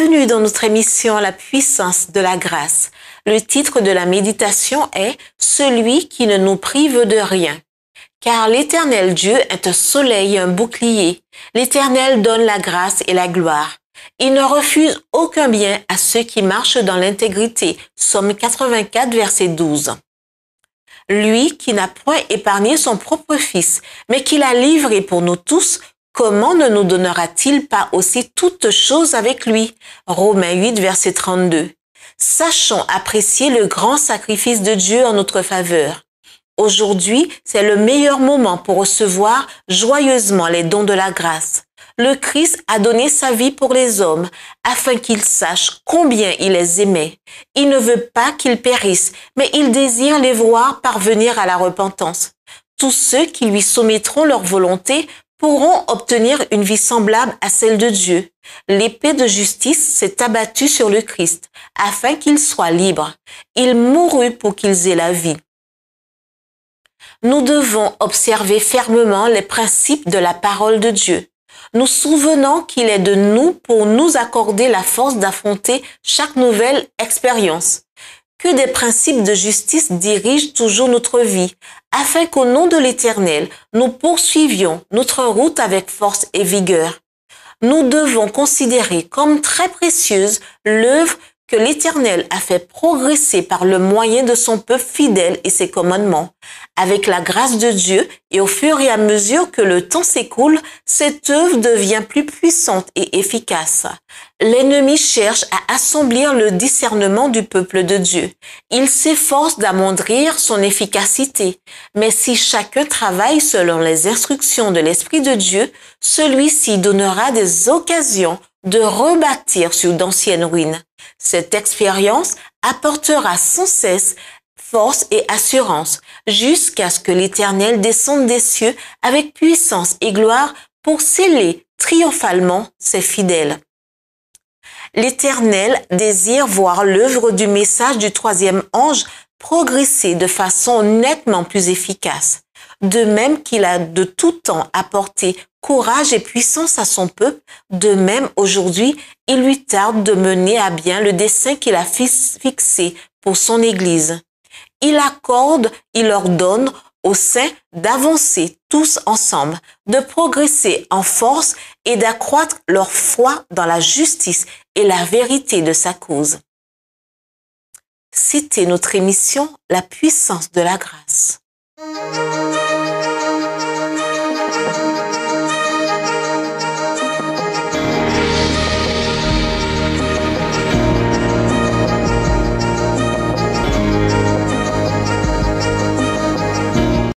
Bienvenue dans notre émission La puissance de la grâce. Le titre de la méditation est Celui qui ne nous prive de rien. Car l'Éternel Dieu est un soleil et un bouclier. L'Éternel donne la grâce et la gloire. Il ne refuse aucun bien à ceux qui marchent dans l'intégrité. Somme 84, verset 12. Lui qui n'a point épargné son propre Fils, mais qui l'a livré pour nous tous, comment ne nous donnera-t-il pas aussi toutes choses avec lui Romains 8, verset 32. Sachons apprécier le grand sacrifice de Dieu en notre faveur. Aujourd'hui, c'est le meilleur moment pour recevoir joyeusement les dons de la grâce. Le Christ a donné sa vie pour les hommes afin qu'ils sachent combien il les aimait. Il ne veut pas qu'ils périssent, mais il désire les voir parvenir à la repentance. Tous ceux qui lui soumettront leur volonté pourront obtenir une vie semblable à celle de Dieu. L'épée de justice s'est abattue sur le Christ, afin qu'il soit libre. Il mourut pour qu'ils aient la vie. Nous devons observer fermement les principes de la parole de Dieu. Nous souvenons qu'il est de nous pour nous accorder la force d'affronter chaque nouvelle expérience que des principes de justice dirigent toujours notre vie, afin qu'au nom de l'Éternel, nous poursuivions notre route avec force et vigueur. Nous devons considérer comme très précieuse l'œuvre que l'Éternel a fait progresser par le moyen de son peuple fidèle et ses commandements. Avec la grâce de Dieu et au fur et à mesure que le temps s'écoule, cette œuvre devient plus puissante et efficace. L'ennemi cherche à assomblir le discernement du peuple de Dieu. Il s'efforce d'amondrir son efficacité. Mais si chacun travaille selon les instructions de l'Esprit de Dieu, celui-ci donnera des occasions de rebâtir sur d'anciennes ruines. Cette expérience apportera sans cesse force et assurance jusqu'à ce que l'Éternel descende des cieux avec puissance et gloire pour sceller triomphalement ses fidèles. L'Éternel désire voir l'œuvre du message du troisième ange progresser de façon nettement plus efficace de même qu'il a de tout temps apporté courage et puissance à son peuple, de même aujourd'hui, il lui tarde de mener à bien le dessein qu'il a fixé pour son Église. Il accorde, il ordonne aux saints d'avancer tous ensemble, de progresser en force et d'accroître leur foi dans la justice et la vérité de sa cause. Citez notre émission La puissance de la grâce.